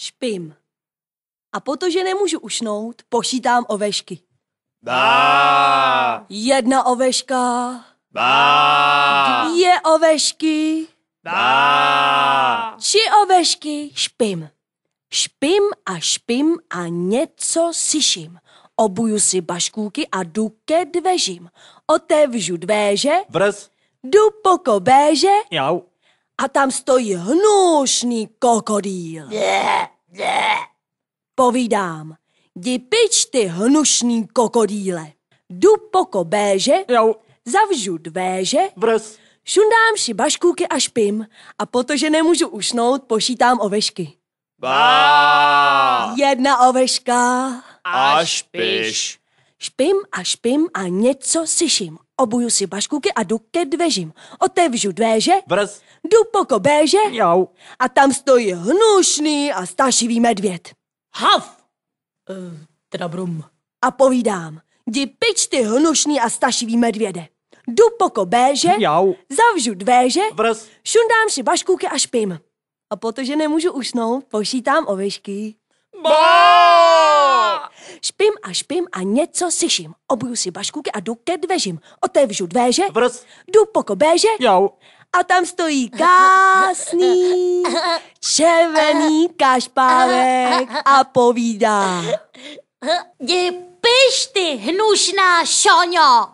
špím. A protože nemůžu ušnout, počítám ovešky. Bá! Jedna oveška. Bá! Dvě ovešky. Bá! Tři ovešky, špím. Špím a špím a něco siším. Obuju si baškůky a jdu ke dveřím. Otevřu dveře. Vrz. Jdu po kobéže. Jau a tam stojí hnušný kokodýl. Povídám, jdi pič ty hnušný kokodýle. Jdu po kobéže, Jau. zavžu dvéže, Brz. šundám si baškůky a špim a protože nemůžu ušnout, pošítám ovešky. Bá. Jedna oveška. Až piš. Špím a špím a něco slyším, Obuju si baškuky a jdu ke dveřím. Otevřu dveře, Vrz. jdu po kobéže Jau. a tam stojí hnušný a stašivý medvěd. Hav! Uh, eh, teda brum. A povídám, jdi pič ty hnušný a stašivý medvěde. Jdu po kobéže, Jau. zavřu dveře, Vrz. šundám si baškuky a špím. A protože nemůžu usnout, pošítám ovešky. Bá! Špím a špím a něco slyším. Obuju si baškůky a jdu ke dveřím. Otevřu dveře, Vrst. jdu po kobéže Jau. a tam stojí krásný červený kašpávek a povídá. Jdi pišty, hnušná šoňo!